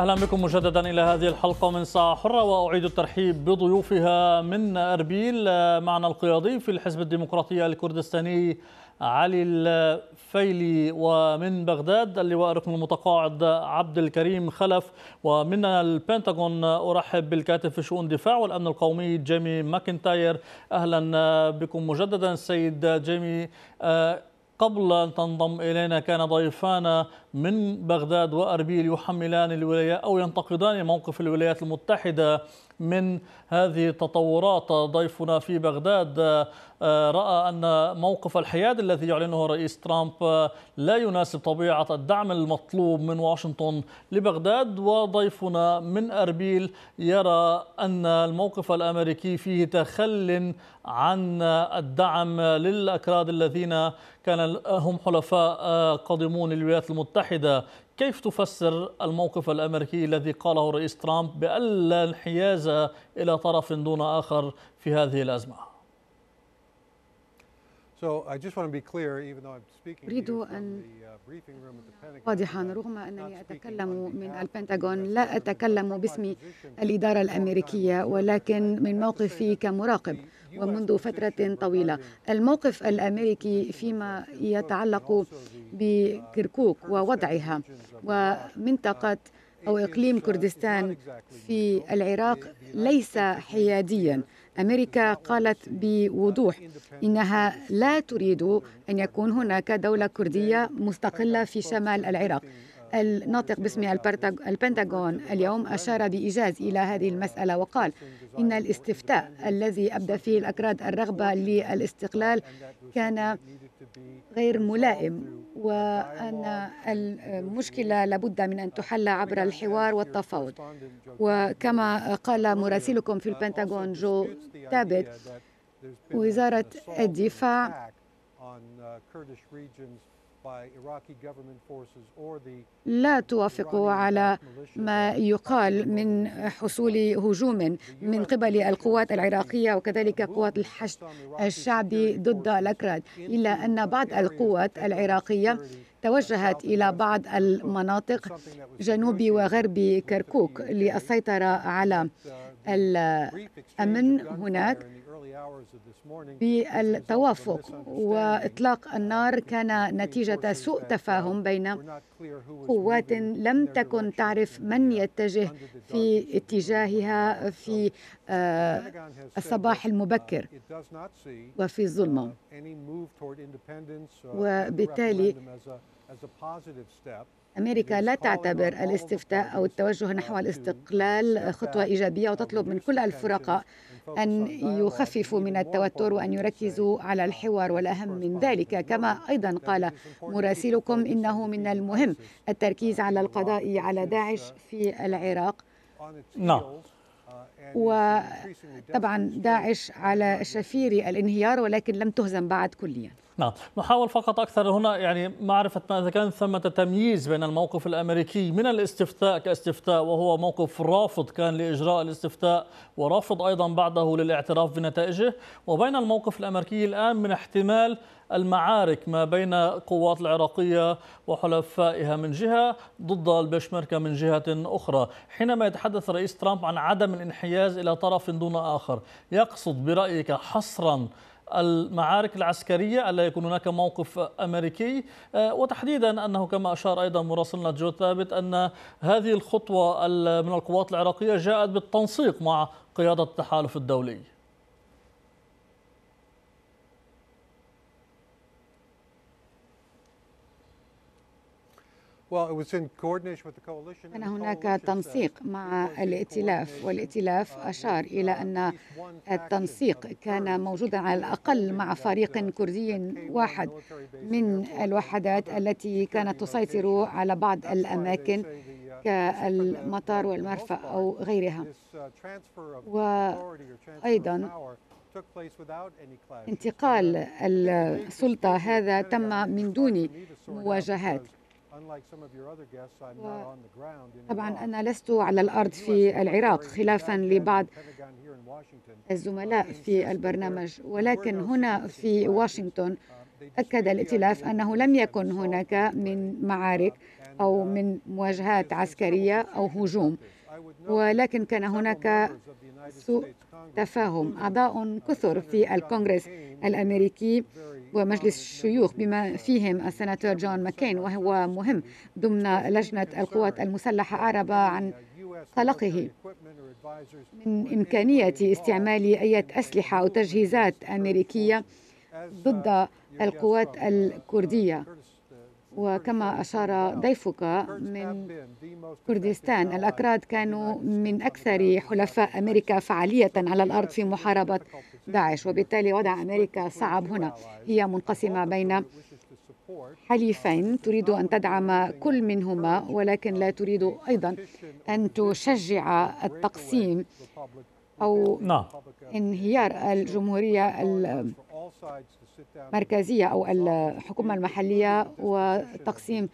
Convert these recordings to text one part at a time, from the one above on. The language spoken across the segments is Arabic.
اهلا بكم مجددا الى هذه الحلقه من ساعه حره واعيد الترحيب بضيوفها من اربيل معنا القيادي في الحزب الديمقراطي الكردستاني علي الفيلي ومن بغداد اللواء ركن المتقاعد عبد الكريم خلف ومن البنتاغون ارحب بالكاتب في شؤون الدفاع والامن القومي جيمي ماكنتاير اهلا بكم مجددا السيد جيمي قبل أن تنضم إلينا كان ضيفانا من بغداد وأربيل يحملان الولايات أو ينتقدان موقف الولايات المتحدة من هذه التطورات ضيفنا في بغداد آه، رأى أن موقف الحياد الذي يعلنه رئيس ترامب آه، لا يناسب طبيعة الدعم المطلوب من واشنطن لبغداد وضيفنا من أربيل يرى أن الموقف الأمريكي فيه تخل عن الدعم للأكراد الذين كان هم حلفاء آه، قادمون للولايات المتحدة المتحدة كيف تفسر الموقف الأمريكي الذي قاله رئيس ترامب بألا انحياز إلى طرف دون آخر في هذه الأزمة؟ أريد أن uh, واضحا رغم أنني أتكلم من البنتاغون لا أتكلم باسم الإدارة الأمريكية ولكن من موقفي كمراقب ومنذ فترة طويلة الموقف الأمريكي فيما يتعلق بكركوك ووضعها ومنطقة أو إقليم كردستان في العراق ليس حياديا أمريكا قالت بوضوح إنها لا تريد أن يكون هناك دولة كردية مستقلة في شمال العراق الناطق باسم البنتاغون اليوم أشار بإيجاز إلى هذه المسألة وقال إن الاستفتاء الذي أبدى فيه الأكراد الرغبة للاستقلال كان غير ملائم وأن المشكلة لابد من أن تحل عبر الحوار والتفاوض وكما قال مراسلكم في البنتاغون جو تابت وزارة الدفاع لا توافق على ما يقال من حصول هجوم من قبل القوات العراقية وكذلك قوات الحشد الشعبي ضد الأكراد إلا أن بعض القوات العراقية توجهت إلى بعض المناطق جنوبي وغربي كركوك للسيطرة على الأمن هناك بالتوافق وإطلاق النار كان نتيجة سوء تفاهم بين قوات لم تكن تعرف من يتجه في اتجاهها في آه، الصباح uh, المبكر وفي uh, الظلمة uh, وبالتالي أمريكا لا تعتبر الاستفتاء أو التوجه نحو الاستقلال خطوة إيجابية وتطلب من كل الفرقاء أن يخففوا من التوتر وأن يركزوا على الحوار والأهم من ذلك كما أيضا قال مراسلكم إنه من المهم التركيز على القضاء على داعش في العراق نعم وطبعا داعش على شفير الانهيار ولكن لم تهزم بعد كليا نعم نحاول فقط أكثر هنا يعني معرفة ما إذا كان ثمة تمييز بين الموقف الأمريكي من الاستفتاء كاستفتاء وهو موقف رافض كان لإجراء الاستفتاء ورافض أيضا بعده للاعتراف بنتائجه وبين الموقف الأمريكي الآن من احتمال المعارك ما بين القوات العراقية وحلفائها من جهة ضد البشمركة من جهة أخرى حينما يتحدث الرئيس ترامب عن عدم الانحياز إلى طرف دون آخر يقصد برأيك حصرا المعارك العسكرية ألا يكون هناك موقف أمريكي آه، وتحديدا أنه كما أشار أيضا مراسلنا جو ثابت أن هذه الخطوة من القوات العراقية جاءت بالتنسيق مع قيادة التحالف الدولي كان هناك uh, تنسيق مع الائتلاف والائتلاف uh, أشار إلى uh, أن التنسيق كان موجودا على الأقل مع فريق كردي واحد من الوحدات التي كانت تسيطر على بعض الأماكن كالمطار والمرفأ أو غيرها وأيضا انتقال السلطة هذا تم من دون مواجهات طبعا أنا لست على الأرض في العراق خلافا لبعض الزملاء في البرنامج ولكن هنا في واشنطن uh, أكد الائتلاف أنه لم يكن هناك من معارك أو uh, من مواجهات عسكرية أو هجوم ولكن كان هناك سوء تفاهم أعضاء uh, كثر في الكونغرس الأمريكي ومجلس الشيوخ بما فيهم السناتور جون ماكين وهو مهم ضمن لجنة القوات المسلحة أعرب عن قلقه من إمكانية استعمال أي أسلحة أو تجهيزات أمريكية ضد القوات الكردية وكما أشار ضيفك من كردستان الأكراد كانوا من أكثر حلفاء أمريكا فعالية على الأرض في محاربة داعش وبالتالي وضع أمريكا صعب هنا هي منقسمة بين حليفين تريد أن تدعم كل منهما ولكن لا تريد أيضا أن تشجع التقسيم أو نعم. انهيار الجمهورية المركزية أو الحكومة المحلية وتقسيم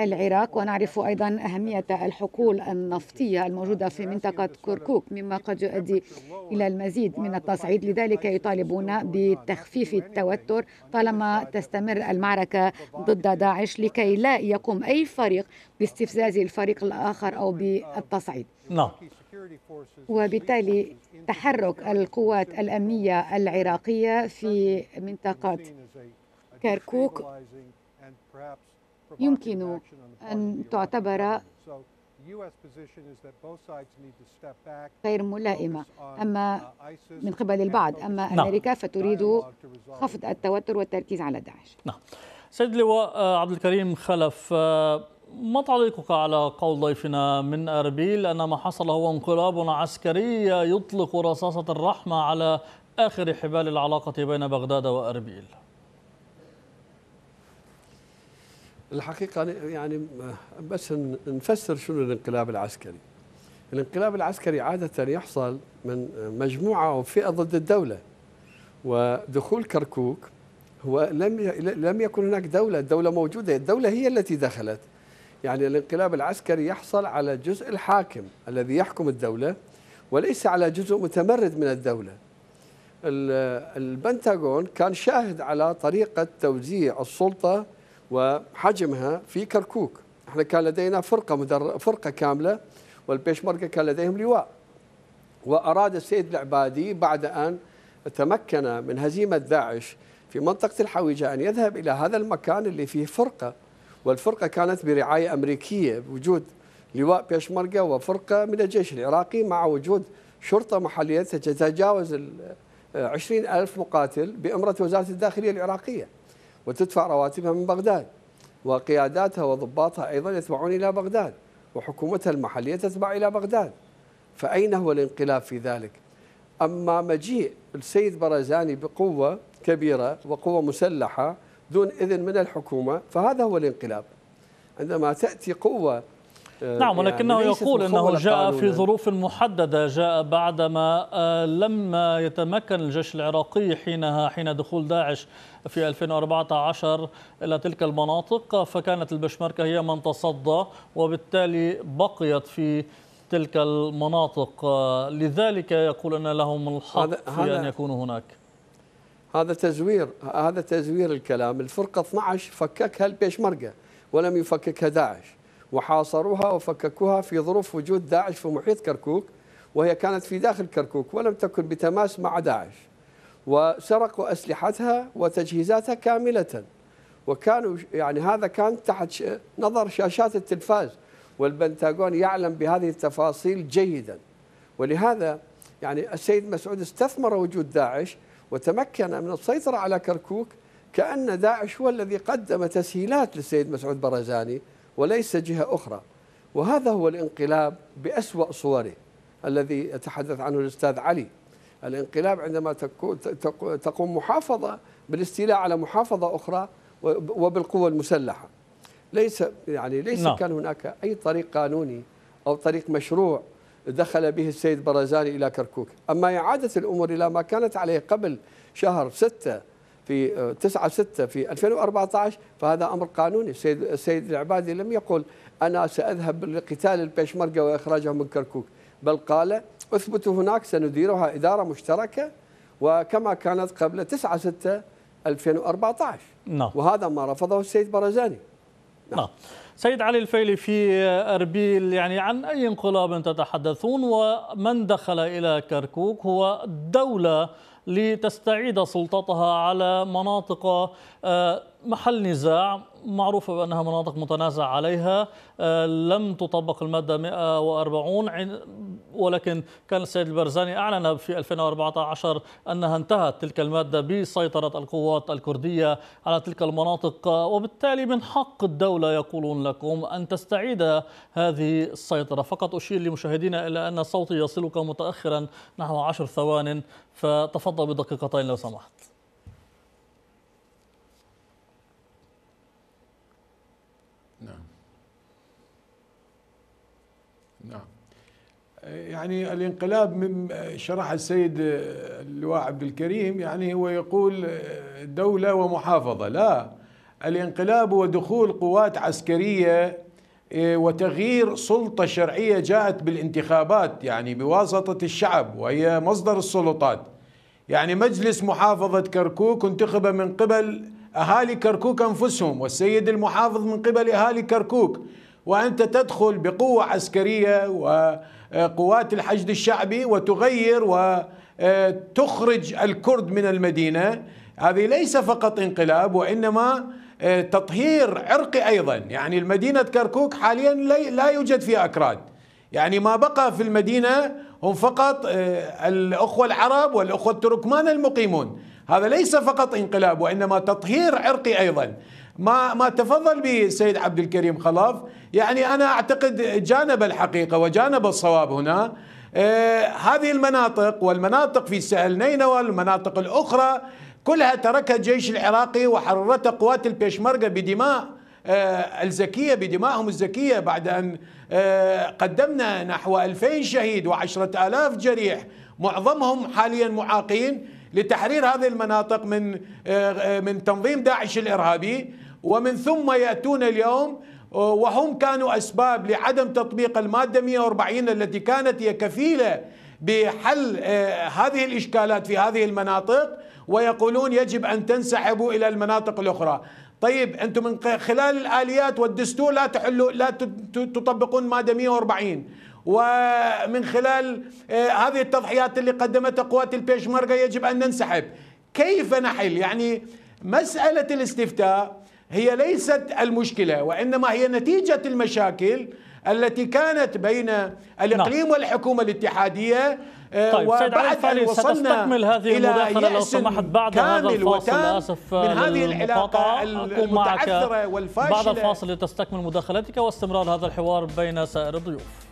العراق ونعرف أيضا أهمية الحقول النفطية الموجودة في منطقة كركوك مما قد يؤدي إلى المزيد من التصعيد لذلك يطالبون بتخفيف التوتر طالما تستمر المعركة ضد داعش لكي لا يقوم أي فريق باستفزاز الفريق الآخر أو بالتصعيد نعم وبالتالي تحرك القوات الأمنية العراقية في منطقة كركوك يمكن أن تعتبر غير ملائمة أما من قبل البعض أما نعم. أمريكا فتريد خفض التوتر والتركيز على داعش نعم سيد لواء آه، عبد الكريم خلف آه، ما تعليقك على قول ضيفنا من اربيل ان ما حصل هو انقلاب عسكري يطلق رصاصه الرحمه على اخر حبال العلاقه بين بغداد واربيل؟ الحقيقه يعني بس نفسر شنو الانقلاب العسكري. الانقلاب العسكري عاده يحصل من مجموعه او فئه ضد الدوله. ودخول كركوك هو لم لم يكن هناك دوله، الدوله موجوده، الدوله هي التي دخلت. يعني الانقلاب العسكري يحصل على الجزء الحاكم الذي يحكم الدولة وليس على جزء متمرد من الدولة البنتاغون كان شاهد على طريقة توزيع السلطة وحجمها في كركوك احنا كان لدينا فرقة, مدر... فرقة كاملة والبيشمركة كان لديهم لواء وأراد السيد العبادي بعد أن تمكن من هزيمة داعش في منطقة الحويجة أن يذهب إلى هذا المكان اللي فيه فرقة والفرقة كانت برعاية أمريكية بوجود لواء بيشمركة وفرقة من الجيش العراقي مع وجود شرطة محلية تتجاوز عشرين ألف مقاتل بإمرة وزارة الداخلية العراقية وتدفع رواتبها من بغداد وقياداتها وضباطها أيضا يتبعون إلى بغداد وحكومتها المحلية تتبع إلى بغداد فأين هو الانقلاب في ذلك أما مجيء السيد برزاني بقوة كبيرة وقوة مسلحة دون إذن من الحكومة فهذا هو الانقلاب عندما تأتي قوة آه، نعم ولكنه يعني يقول انه جاء في ظروف محدده جاء بعدما آه، لم يتمكن الجيش العراقي حينها حين دخول داعش في 2014 الى تلك المناطق فكانت البشمركه هي من تصدى وبالتالي بقيت في تلك المناطق آه، لذلك يقول ان لهم الحق في ان يكونوا هناك هذا تزوير هذا تزوير الكلام الفرقة 12 فككها البيشمركة ولم يفككها داعش وحاصروها وفككوها في ظروف وجود داعش في محيط كركوك وهي كانت في داخل كركوك ولم تكن بتماس مع داعش وسرقوا أسلحتها وتجهيزاتها كاملة وكانوا يعني هذا كان تحت نظر شاشات التلفاز والبنتاغون يعلم بهذه التفاصيل جيدا ولهذا يعني السيد مسعود استثمر وجود داعش وتمكن من السيطرة على كركوك كأن داعش هو الذي قدم تسهيلات للسيد مسعود برزاني وليس جهة أخرى وهذا هو الانقلاب بأسوأ صوره الذي يتحدث عنه الأستاذ علي الانقلاب عندما تقوم محافظة بالاستيلاء على محافظة أخرى وبالقوة المسلحة ليس يعني ليس نعم. كان هناك أي طريق قانوني أو طريق مشروع دخل به السيد برزاني إلى كركوك أما إعادة الأمور إلى ما كانت عليه قبل شهر ستة في 9 آه، 6 في 2014 فهذا امر قانوني السيد السيد العبادي لم يقل انا ساذهب لقتال البيشمركه واخراجهم من كركوك بل قال أثبتوا هناك سنديرها اداره مشتركه وكما كانت قبل 9 6 2014 نعم. وهذا ما رفضه السيد برزاني نعم سيد علي الفيلي في أربيل يعني عن أي انقلاب تتحدثون ومن دخل إلى كركوك هو دولة لتستعيد سلطتها على مناطق آه، محل نزاع معروفة بأنها مناطق متنازع عليها آه، لم تطبق المادة 140 ولكن كان السيد البرزاني أعلن في 2014 أنها انتهت تلك المادة بسيطرة القوات الكردية على تلك المناطق آه، وبالتالي من حق الدولة يقولون لكم أن تستعيد هذه السيطرة فقط أشير لمشاهدينا إلى أن صوتي يصلك متأخرا نحو عشر ثوان فتفضل بدقيقتين لو سمحت نعم. نعم يعني الانقلاب من شرح السيد اللواء عبد الكريم يعني هو يقول دولة ومحافظة لا الانقلاب هو دخول قوات عسكرية إيه، وتغيير سلطة شرعية جاءت بالانتخابات يعني بواسطة الشعب وهي مصدر السلطات يعني مجلس محافظة كركوك انتخب من قبل أهالي كركوك أنفسهم والسيد المحافظ من قبل أهالي كركوك وأنت تدخل بقوة عسكرية وقوات الحشد الشعبي وتغير وتخرج الكرد من المدينة هذه ليس فقط انقلاب وإنما تطهير عرقي أيضا يعني المدينة كركوك حاليا لا يوجد فيها أكراد يعني ما بقى في المدينة هم فقط آه، الأخوة العرب والأخوة التركمان المقيمون هذا ليس فقط انقلاب وإنما تطهير عرقي أيضا ما ما تفضل به السيد عبد الكريم خلاف يعني انا اعتقد جانب الحقيقه وجانب الصواب هنا آه، هذه المناطق والمناطق في سهل نينوى والمناطق الاخرى كلها تركها الجيش العراقي وحررتها قوات البيشمركه بدماء آه، الزكيه بدمائهم الزكيه بعد ان آه، قدمنا نحو 2000 شهيد و10000 جريح معظمهم حاليا معاقين لتحرير هذه المناطق من آه، آه، من تنظيم داعش الارهابي ومن ثم ياتون اليوم آه، وهم كانوا اسباب لعدم تطبيق الماده 140 التي كانت هي كفيله بحل هذه الاشكالات في هذه المناطق ويقولون يجب ان تنسحبوا الى المناطق الاخرى. طيب انتم من خلال الاليات والدستور لا تحلوا لا تطبقون ماده 140 ومن خلال آه، هذه التضحيات اللي قدمتها قوات البيشمركة يجب أن ننسحب كيف نحل يعني مسألة الاستفتاء هي ليست المشكلة وإنما هي نتيجة المشاكل التي كانت بين الإقليم نعم. والحكومة الاتحادية آه، طيب وبعد أن وصلنا ستستكمل هذه المداخلة لو سمحت بعد هذا الفاصل للأسف من هذه آه، العلاقة المتعثرة والفاشلة بعد الفاصل لتستكمل مداخلتك واستمرار هذا الحوار بين سائر الضيوف